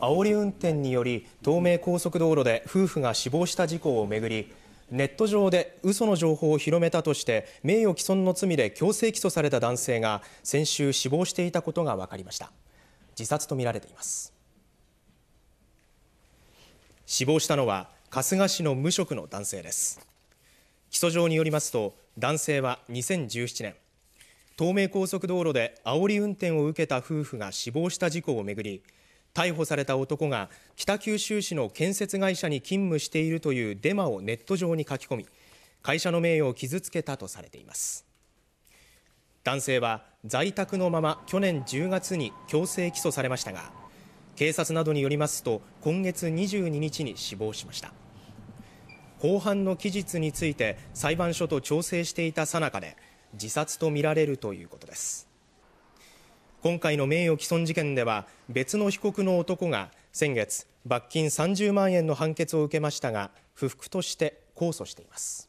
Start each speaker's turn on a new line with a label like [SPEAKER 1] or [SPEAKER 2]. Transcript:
[SPEAKER 1] あ
[SPEAKER 2] おり運転により東名高速道路で夫婦が死亡した事故をめぐりネット上で嘘の情報を広めたとして名誉毀損の罪で強制起訴された男性が先週死亡していたことが分かりました自殺とみられています死亡したのは春日市の無職の男性です起訴状によりますと男性は2017年東名高速道路であおり運転を受けた夫婦が死亡した事故をめぐり逮捕された男が北九州市の建設会社に勤務しているというデマをネット上に書き込み会社の名誉を傷つけたとされています男性は在宅のまま去年10月に強制起訴されましたが警察などによりますと今月22日に死亡しました公判の期日について裁判所と調整していたさなかで自殺とみられるということです今回の名誉毀損事件では別の被告の男が先月罰金30万円の判決を受けましたが不服として控訴しています。